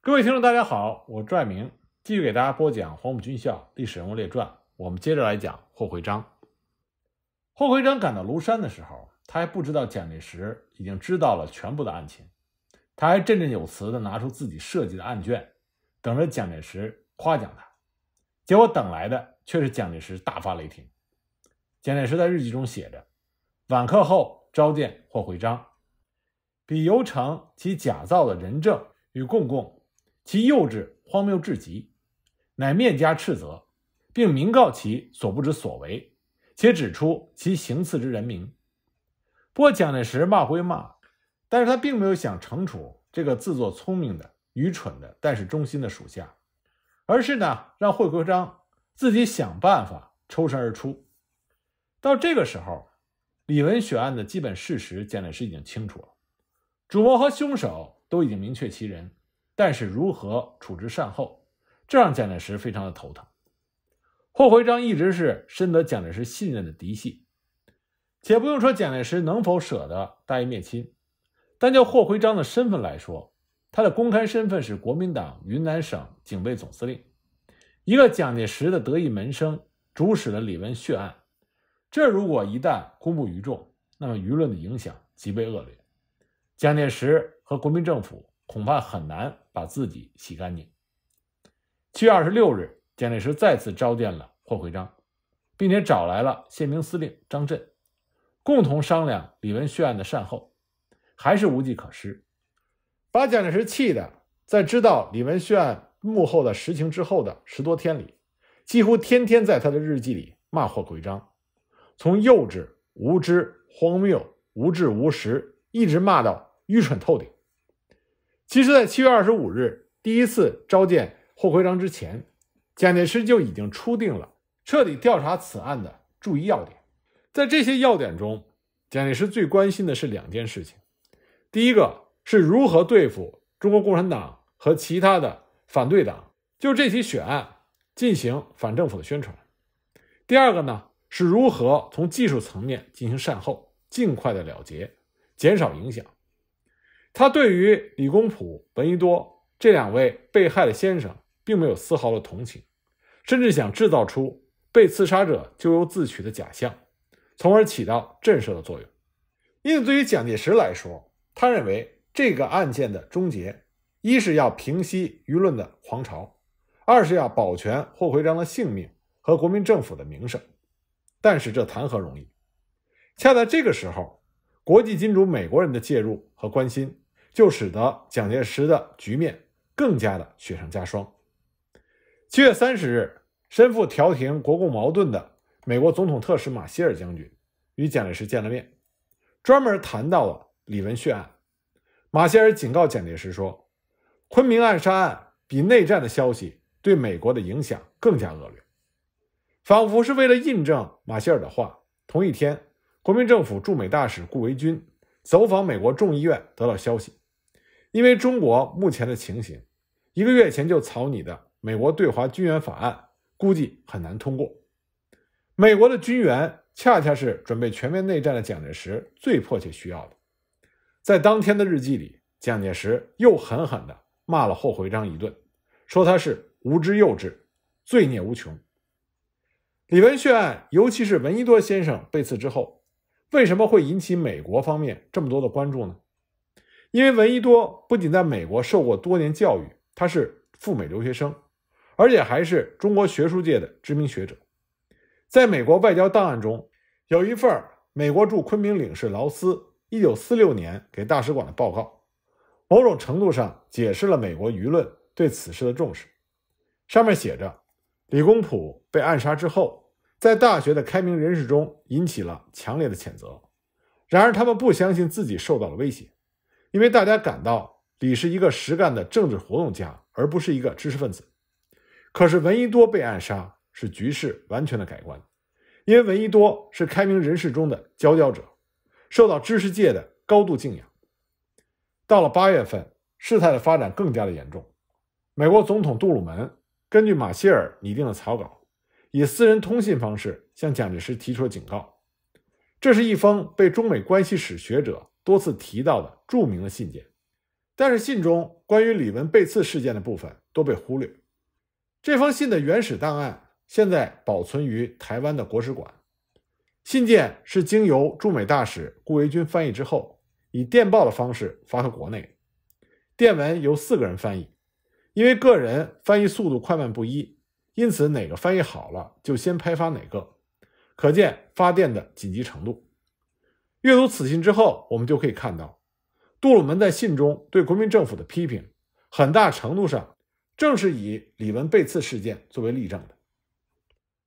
各位听众，大家好，我拽明继续给大家播讲《黄埔军校历史人物列传》，我们接着来讲霍慧章。霍慧章赶到庐山的时候，他还不知道蒋介石已经知道了全部的案情，他还振振有词的拿出自己设计的案卷，等着蒋介石夸奖他，结果等来的却是蒋介石大发雷霆。蒋介石在日记中写着：“晚课后召见霍慧章，比尤城其假造的人证与供供。”其幼稚荒谬至极，乃面加斥责，并明告其所不知所为，且指出其行刺之人名。不过蒋介石骂归骂，但是他并没有想惩处这个自作聪明的愚蠢的，但是忠心的属下，而是呢让惠国章自己想办法抽身而出。到这个时候，李文选案的基本事实，蒋介石已经清楚了，主谋和凶手都已经明确其人。但是如何处置善后，这让蒋介石非常的头疼。霍回章一直是深得蒋介石信任的嫡系，且不用说蒋介石能否舍得大义灭亲，单就霍回章的身份来说，他的公开身份是国民党云南省警备总司令，一个蒋介石的得意门生，主使了李文血案。这如果一旦公布于众，那么舆论的影响极为恶劣。蒋介石和国民政府。恐怕很难把自己洗干净。七月二十六日，蒋介石再次召见了霍揆章，并且找来了宪兵司令张震，共同商量李文旭案的善后，还是无计可施，把蒋介石气的。在知道李文旭案幕后的实情之后的十多天里，几乎天天在他的日记里骂霍揆章，从幼稚、无知、荒谬、无知无识，一直骂到愚蠢透顶。其实，在七月二十五日第一次召见霍奎章之前，蒋介石就已经初定了彻底调查此案的注意要点。在这些要点中，蒋介石最关心的是两件事情：第一个是如何对付中国共产党和其他的反对党，就这起血案进行反政府的宣传；第二个呢，是如何从技术层面进行善后，尽快的了结，减少影响。他对于李公朴、闻一多这两位被害的先生，并没有丝毫的同情，甚至想制造出被刺杀者咎由自取的假象，从而起到震慑的作用。因此，对于蒋介石来说，他认为这个案件的终结，一是要平息舆论的狂潮，二是要保全霍奎章的性命和国民政府的名声。但是，这谈何容易？恰在这个时候，国际金主美国人的介入。和关心，就使得蒋介石的局面更加的雪上加霜。七月三十日，身负调停国共矛盾的美国总统特使马歇尔将军与蒋介石见了面，专门谈到了李文旭案。马歇尔警告蒋介石说：“昆明暗杀案比内战的消息对美国的影响更加恶劣。”仿佛是为了印证马歇尔的话，同一天，国民政府驻美大使顾维钧。走访美国众议院，得到消息，因为中国目前的情形，一个月前就草拟的美国对华军援法案估计很难通过。美国的军援恰恰是准备全面内战的蒋介石最迫切需要的。在当天的日记里，蒋介石又狠狠地骂了霍回章一顿，说他是无知幼稚，罪孽无穷。李文血案，尤其是闻一多先生被刺之后。为什么会引起美国方面这么多的关注呢？因为闻一多不仅在美国受过多年教育，他是赴美留学生，而且还是中国学术界的知名学者。在美国外交档案中，有一份美国驻昆明领事劳斯一九四六年给大使馆的报告，某种程度上解释了美国舆论对此事的重视。上面写着：“李公朴被暗杀之后。”在大学的开明人士中引起了强烈的谴责，然而他们不相信自己受到了威胁，因为大家感到李是一个实干的政治活动家，而不是一个知识分子。可是闻一多被暗杀是局势完全的改观，因为闻一多是开明人士中的佼佼者，受到知识界的高度敬仰。到了八月份，事态的发展更加的严重。美国总统杜鲁门根据马歇尔拟定的草稿。以私人通信方式向蒋介石提出了警告，这是一封被中美关系史学者多次提到的著名的信件，但是信中关于李文被刺事件的部分都被忽略。这封信的原始档案现在保存于台湾的国史馆。信件是经由驻美大使顾维钧翻译之后，以电报的方式发回国内。电文由四个人翻译，因为个人翻译速度快慢不一。因此，哪个翻译好了就先拍发哪个，可见发电的紧急程度。阅读此信之后，我们就可以看到，杜鲁门在信中对国民政府的批评，很大程度上正是以李文被刺事件作为例证的。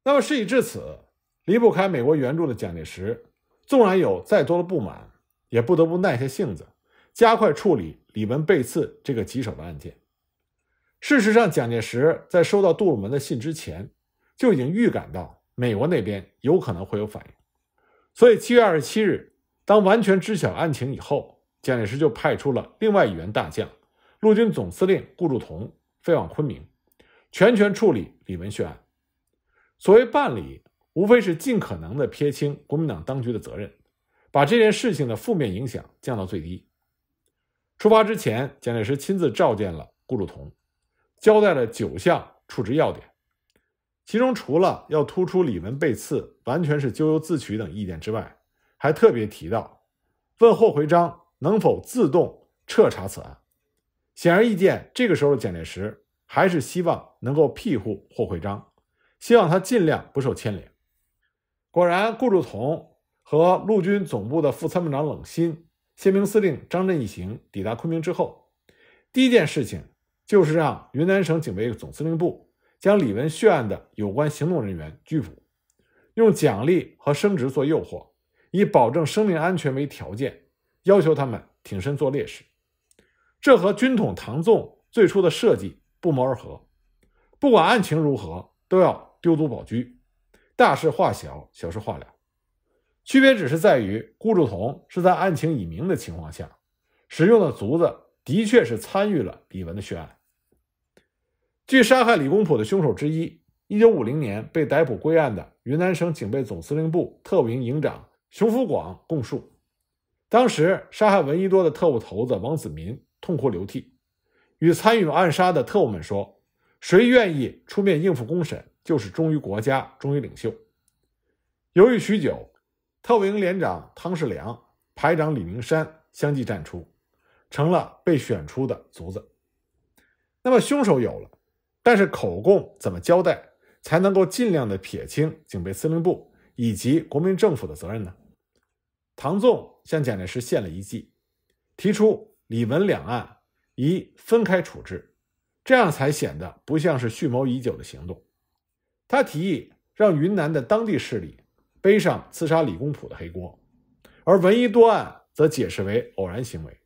那么事已至此，离不开美国援助的蒋介石，纵然有再多的不满，也不得不耐下性子，加快处理李文被刺这个棘手的案件。事实上，蒋介石在收到杜鲁门的信之前，就已经预感到美国那边有可能会有反应。所以，七月二十七日，当完全知晓案情以后，蒋介石就派出了另外一员大将，陆军总司令顾祝同飞往昆明，全权处理李文秀案。所谓办理，无非是尽可能的撇清国民党当局的责任，把这件事情的负面影响降到最低。出发之前，蒋介石亲自召见了顾祝同。交代了九项处置要点，其中除了要突出李文被刺完全是咎由自取等意见之外，还特别提到问霍徽章能否自动彻查此案。显而易见，这个时候蒋介石还是希望能够庇护霍徽章，希望他尽量不受牵连。果然，顾祝同和陆军总部的副参谋长冷心、宪兵司令张震一行抵达昆明之后，第一件事情。就是让云南省警备总司令部将李文血案的有关行动人员拘捕，用奖励和升职做诱惑，以保证生命安全为条件，要求他们挺身做烈士。这和军统唐纵最初的设计不谋而合。不管案情如何，都要丢卒保车，大事化小，小事化了。区别只是在于，顾祝同是在案情已明的情况下使用的卒子，的确是参与了李文的血案。据杀害李公朴的凶手之一，一九五零年被逮捕归案的云南省警备总司令部特务营营长熊福广供述，当时杀害闻一多的特务头子王子民痛哭流涕，与参与暗杀的特务们说：“谁愿意出面应付公审，就是忠于国家、忠于领袖。”犹豫许久，特务营连长汤世良、排长李明山相继站出，成了被选出的卒子。那么凶手有了。但是口供怎么交代才能够尽量的撇清警备司令部以及国民政府的责任呢？唐纵向蒋介石献了一计，提出李文两案宜分开处置，这样才显得不像是蓄谋已久的行动。他提议让云南的当地势力背上刺杀李公朴的黑锅，而闻一多案则解释为偶然行为。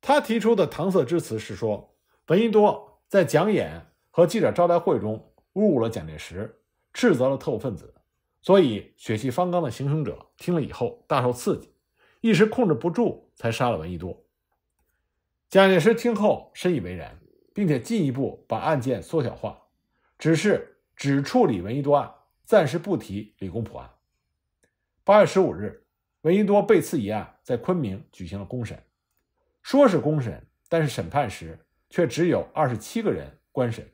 他提出的搪塞之词是说，闻一多在讲演。和记者招待会中侮辱了蒋介石，斥责了特务分子，所以血气方刚的行凶者听了以后大受刺激，一时控制不住才杀了闻一多。蒋介石听后深以为然，并且进一步把案件缩小化，只是只处理闻一多案，暂时不提李公朴案。八月十五日，闻一多被刺一案在昆明举行了公审，说是公审，但是审判时却只有二十七个人观审。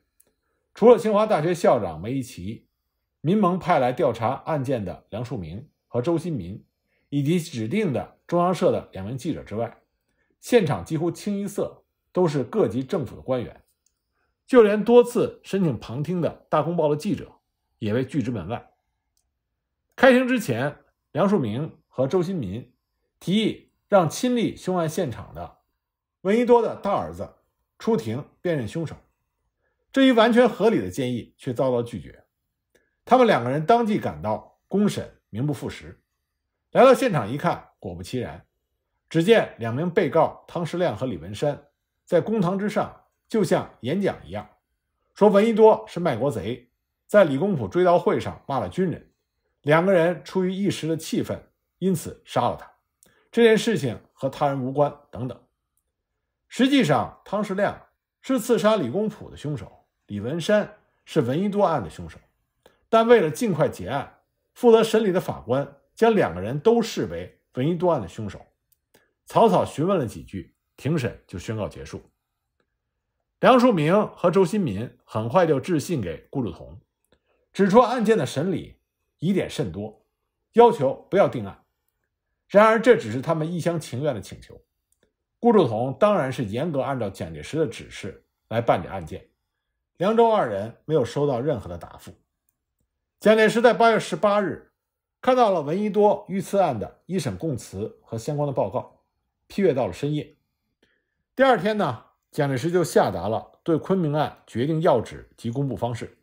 除了清华大学校长梅贻琦、民盟派来调查案件的梁漱溟和周新民，以及指定的中央社的两名记者之外，现场几乎清一色都是各级政府的官员，就连多次申请旁听的大公报的记者也被拒之门外。开庭之前，梁漱溟和周新民提议让亲历凶案现场的闻一多的大儿子出庭辨认凶手。这一完全合理的建议却遭到拒绝。他们两个人当即感到公审名不副实。来到现场一看，果不其然，只见两名被告汤时亮和李文山在公堂之上就像演讲一样，说闻一多是卖国贼，在李公朴追悼会上骂了军人，两个人出于一时的气愤，因此杀了他。这件事情和他人无关等等。实际上，汤时亮是刺杀李公朴的凶手。李文山是闻一多案的凶手，但为了尽快结案，负责审理的法官将两个人都视为闻一多案的凶手，草草询问了几句，庭审就宣告结束。梁漱溟和周新民很快就致信给顾祝同，指出案件的审理疑点甚多，要求不要定案。然而这只是他们一厢情愿的请求，顾祝同当然是严格按照蒋介石的指示来办理案件。凉州二人没有收到任何的答复。蒋介石在八月十八日看到了闻一多遇刺案的一审供词和相关的报告，批阅到了深夜。第二天呢，蒋介石就下达了对昆明案决定要旨及公布方式，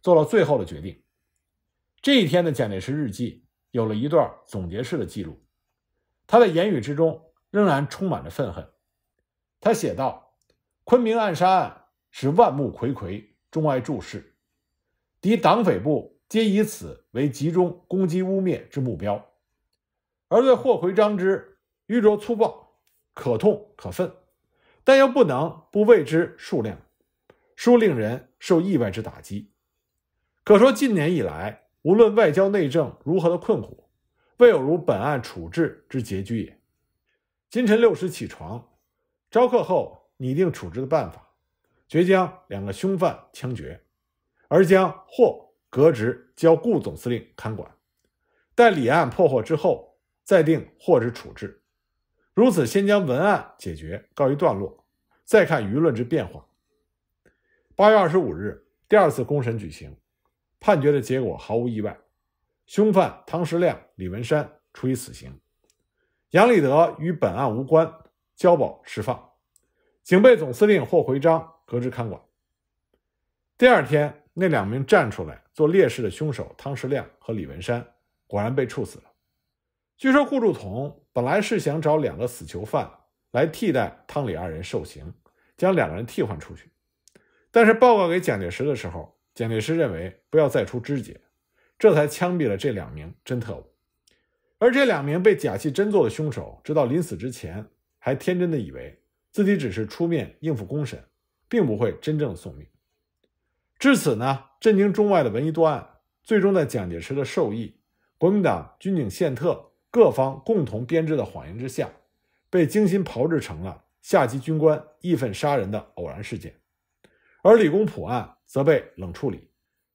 做了最后的决定。这一天的蒋介石日记有了一段总结式的记录，他的言语之中仍然充满着愤恨。他写道：“昆明暗杀案。”使万目睽睽、钟爱注视，敌党匪部皆以此为集中攻击污蔑之目标，而对霍奎章之愚拙粗暴，可痛可愤，但又不能不为之数量，殊令人受意外之打击。可说近年以来，无论外交内政如何的困苦，未有如本案处置之拮据也。今晨六时起床，招客后拟定处置的办法。决将两个凶犯枪决，而将霍革职，交顾总司令看管，待李案破获之后，再定霍之处置。如此，先将文案解决，告一段落，再看舆论之变化。八月二十五日，第二次公审举行，判决的结果毫无意外，凶犯唐时亮、李文山处以死刑，杨立德与本案无关，交保释放，警备总司令霍回章。革职看管。第二天，那两名站出来做烈士的凶手汤时亮和李文山果然被处死了。据说顾祝同本来是想找两个死囚犯来替代汤李二人受刑，将两个人替换出去。但是报告给蒋介石的时候，蒋介石认为不要再出肢解，这才枪毙了这两名真特务。而这两名被假戏真做的凶手，直到临死之前，还天真的以为自己只是出面应付公审。并不会真正送命。至此呢，震惊中外的闻一多案，最终在蒋介石的授意、国民党军警宪特各方共同编织的谎言之下，被精心炮制成了下级军官义愤杀人的偶然事件。而李公朴案则被冷处理，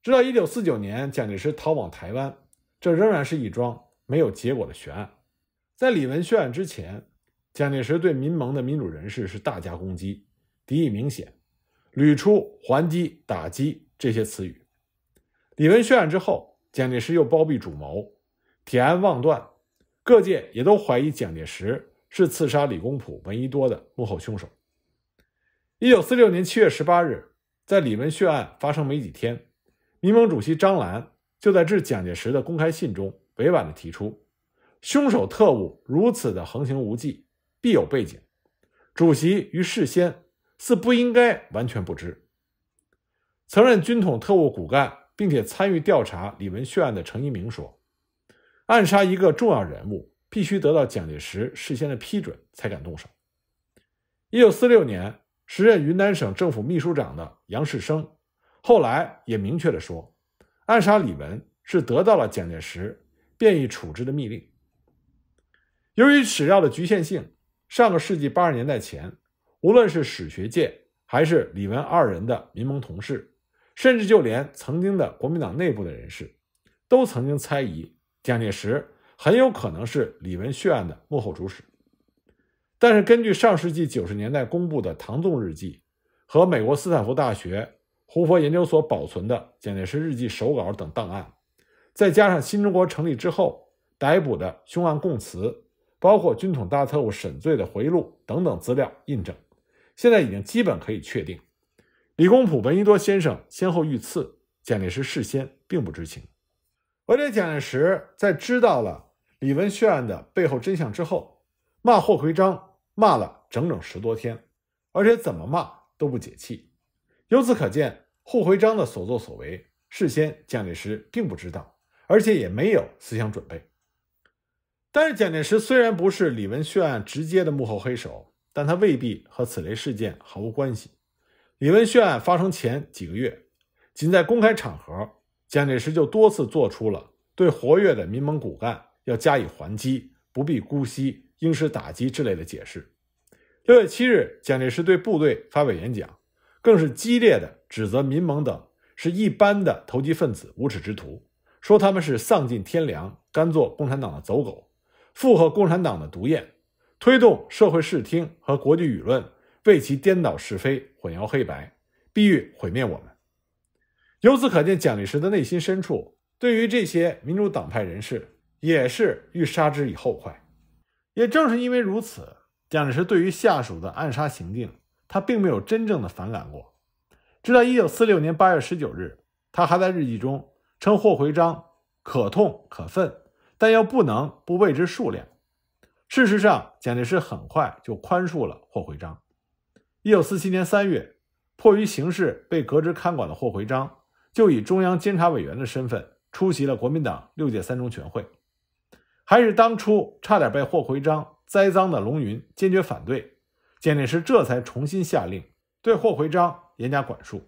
直到一九四九年蒋介石逃往台湾，这仍然是一桩没有结果的悬案。在李文宣案之前，蒋介石对民盟的民主人士是大加攻击，敌意明显。屡出还击、打击这些词语。李文宣案之后，蒋介石又包庇主谋，铁案妄断，各界也都怀疑蒋介石是刺杀李公朴、闻一多的幕后凶手。一九四六年七月十八日，在李文宣案发生没几天，民盟主席张澜就在致蒋介石的公开信中委婉地提出，凶手特务如此的横行无忌，必有背景，主席于事先。似不应该完全不知。曾任军统特务骨干，并且参与调查李文血案的程一鸣说：“暗杀一个重要人物，必须得到蒋介石事先的批准，才敢动手。”一九四六年，时任云南省政府秘书长的杨世生，后来也明确地说：“暗杀李文是得到了蒋介石便于处置的密令。”由于史料的局限性，上个世纪八十年代前。无论是史学界，还是李文二人的民盟同事，甚至就连曾经的国民党内部的人士，都曾经猜疑蒋介石很有可能是李文血案的幕后主使。但是，根据上世纪九十年代公布的唐纵日记和美国斯坦福大学胡佛研究所保存的蒋介石日记手稿等档案，再加上新中国成立之后逮捕的凶案供词，包括军统大特务审罪的回忆录等等资料印证。现在已经基本可以确定，李公朴、闻一多先生先后遇刺，蒋介石事先并不知情。而且蒋介石在知道了李文旭案的背后真相之后，骂霍奎章骂了整整十多天，而且怎么骂都不解气。由此可见，霍奎章的所作所为，事先蒋介石并不知道，而且也没有思想准备。但是蒋介石虽然不是李文旭案直接的幕后黑手。但他未必和此类事件毫无关系。李文炫案发生前几个月，仅在公开场合，蒋介石就多次做出了对活跃的民盟骨干要加以还击、不必姑息、应是打击之类的解释。六月七日，蒋介石对部队发表演讲，更是激烈的指责民盟等是一般的投机分子、无耻之徒，说他们是丧尽天良、甘做共产党的走狗、附和共产党的毒燕。推动社会视听和国际舆论为其颠倒是非、混淆黑白，必欲毁灭我们。由此可见，蒋介石的内心深处对于这些民主党派人士也是欲杀之以后快。也正是因为如此，蒋介石对于下属的暗杀行径，他并没有真正的反感过。直到1946年8月19日，他还在日记中称霍回章可痛可愤，但又不能不为之数量。事实上，蒋介石很快就宽恕了霍回章。一九四七年三月，迫于形势被革职看管的霍回章，就以中央监察委员的身份出席了国民党六届三中全会。还是当初差点被霍回章栽赃的龙云坚决反对，蒋介石这才重新下令对霍回章严加管束。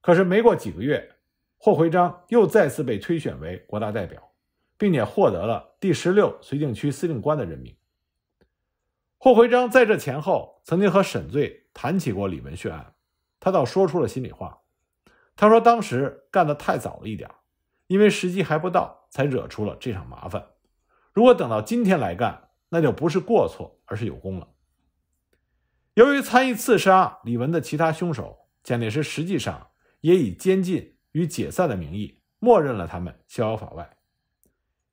可是没过几个月，霍回章又再次被推选为国大代表。并且获得了第十六绥靖区司令官的任命。霍奎章在这前后曾经和沈醉谈起过李文血案，他倒说出了心里话。他说当时干得太早了一点，因为时机还不到，才惹出了这场麻烦。如果等到今天来干，那就不是过错，而是有功了。由于参与刺杀李文的其他凶手，蒋介石实际上也以监禁与解散的名义，默认了他们逍遥法外。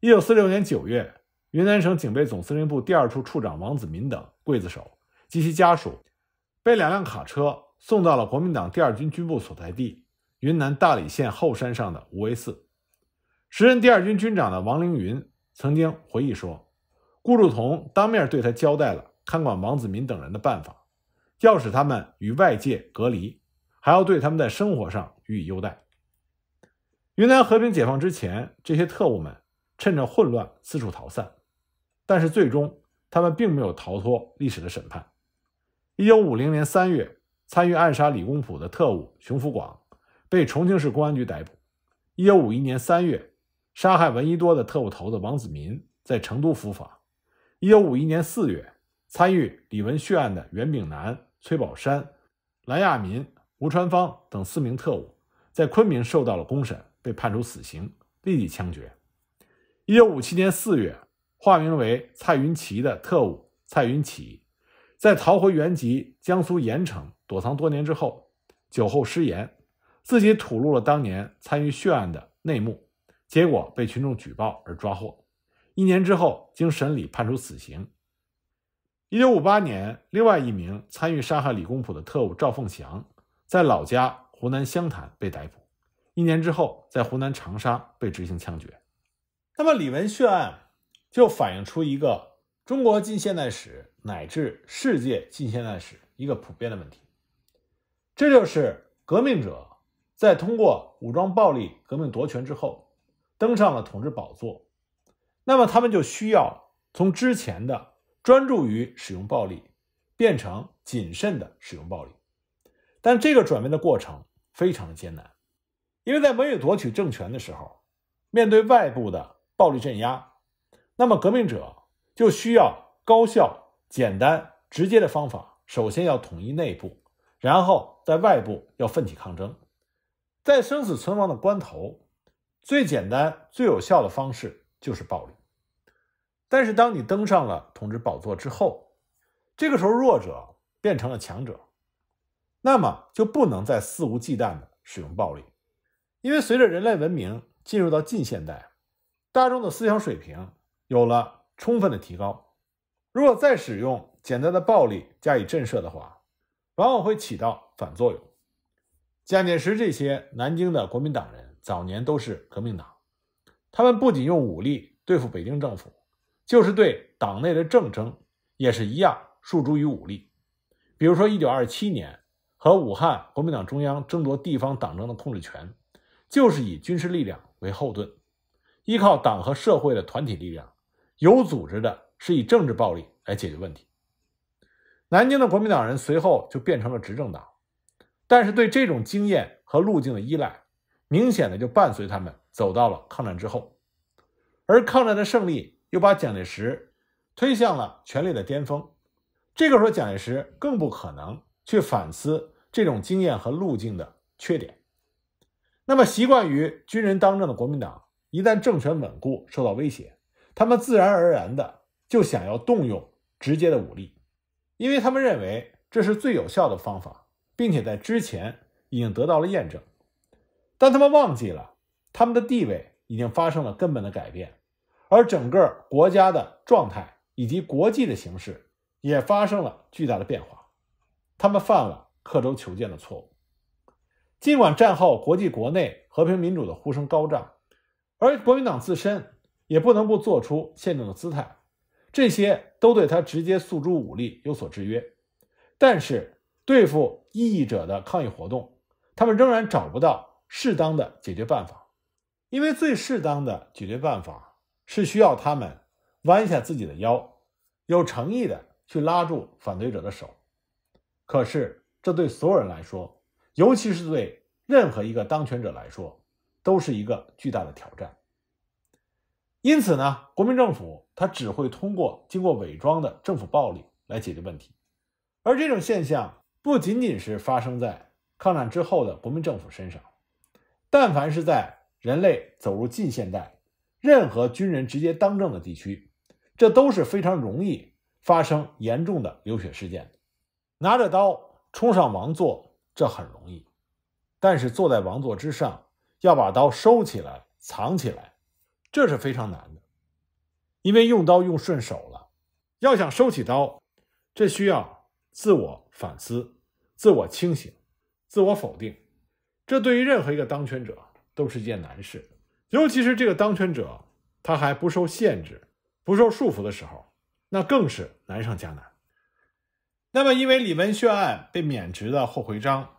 一九四六年九月，云南省警备总司令部第二处处长王子民等刽子手及其家属，被两辆卡车送到了国民党第二军军部所在地云南大理县后山上的无为寺。时任第二军军长的王凌云曾经回忆说，顾祝同当面对他交代了看管王子民等人的办法，要使他们与外界隔离，还要对他们在生活上予以优待。云南和平解放之前，这些特务们。趁着混乱四处逃散，但是最终他们并没有逃脱历史的审判。一九五零年三月，参与暗杀李公朴的特务熊福广被重庆市公安局逮捕。一九五一年三月，杀害闻一多的特务头子王子民在成都伏法。一九五一年四月，参与李文旭案的袁炳南、崔宝山、蓝亚民、吴传芳等四名特务在昆明受到了公审，被判处死刑，立即枪决。1957年4月，化名为蔡云奇的特务蔡云奇，在逃回原籍江苏盐城躲藏多年之后，酒后失言，自己吐露了当年参与血案的内幕，结果被群众举报而抓获。一年之后，经审理判处死刑。1958年，另外一名参与杀害李公朴的特务赵凤祥，在老家湖南湘潭被逮捕，一年之后在湖南长沙被执行枪决。那么李文血案就反映出一个中国近现代史乃至世界近现代史一个普遍的问题，这就是革命者在通过武装暴力革命夺权之后，登上了统治宝座，那么他们就需要从之前的专注于使用暴力，变成谨慎的使用暴力，但这个转变的过程非常的艰难，因为在没有夺取政权的时候，面对外部的。暴力镇压，那么革命者就需要高效、简单、直接的方法。首先要统一内部，然后在外部要奋起抗争。在生死存亡的关头，最简单、最有效的方式就是暴力。但是，当你登上了统治宝座之后，这个时候弱者变成了强者，那么就不能再肆无忌惮的使用暴力，因为随着人类文明进入到近现代。大众的思想水平有了充分的提高，如果再使用简单的暴力加以震慑的话，往往会起到反作用。蒋介石这些南京的国民党人早年都是革命党，他们不仅用武力对付北京政府，就是对党内的政争也是一样，树诸于武力。比如说，一九二七年和武汉国民党中央争夺地方党争的控制权，就是以军事力量为后盾。依靠党和社会的团体力量，有组织的是以政治暴力来解决问题。南京的国民党人随后就变成了执政党，但是对这种经验和路径的依赖，明显的就伴随他们走到了抗战之后。而抗战的胜利又把蒋介石推向了权力的巅峰，这个时候蒋介石更不可能去反思这种经验和路径的缺点。那么，习惯于军人当政的国民党。一旦政权稳固受到威胁，他们自然而然的就想要动用直接的武力，因为他们认为这是最有效的方法，并且在之前已经得到了验证。但他们忘记了，他们的地位已经发生了根本的改变，而整个国家的状态以及国际的形势也发生了巨大的变化。他们犯了刻舟求剑的错误。尽管战后国际国内和平民主的呼声高涨。而国民党自身也不能不做出限定的姿态，这些都对他直接诉诸武力有所制约。但是，对付异议者的抗议活动，他们仍然找不到适当的解决办法，因为最适当的解决办法是需要他们弯下自己的腰，有诚意的去拉住反对者的手。可是，这对所有人来说，尤其是对任何一个当权者来说。都是一个巨大的挑战，因此呢，国民政府它只会通过经过伪装的政府暴力来解决问题。而这种现象不仅仅是发生在抗战之后的国民政府身上，但凡是在人类走入近现代，任何军人直接当政的地区，这都是非常容易发生严重的流血事件。拿着刀冲上王座这很容易，但是坐在王座之上。要把刀收起来、藏起来，这是非常难的，因为用刀用顺手了，要想收起刀，这需要自我反思、自我清醒、自我否定。这对于任何一个当权者都是件难事，尤其是这个当权者他还不受限制、不受束缚的时候，那更是难上加难。那么，因为李文炫案被免职的霍揆章，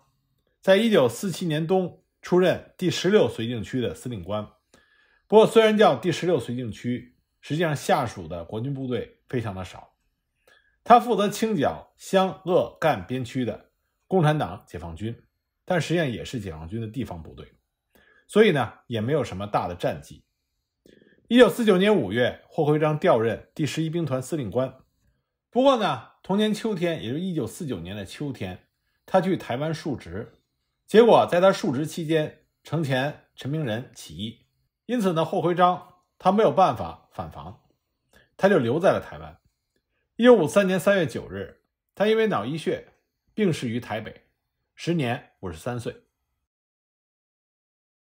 在一九四七年冬。出任第十六绥靖区的司令官，不过虽然叫第十六绥靖区，实际上下属的国军部队非常的少。他负责清剿湘鄂赣边区的共产党解放军，但实际上也是解放军的地方部队，所以呢也没有什么大的战绩。一九四九年五月，霍徽章调任第十一兵团司令官，不过呢，同年秋天，也就是一九四九年的秋天，他去台湾述职。结果在他述职期间，程前陈明仁起义，因此呢，霍徽章他没有办法反防，他就留在了台湾。一九五三年三月九日，他因为脑溢血病逝于台北，时年五十三岁。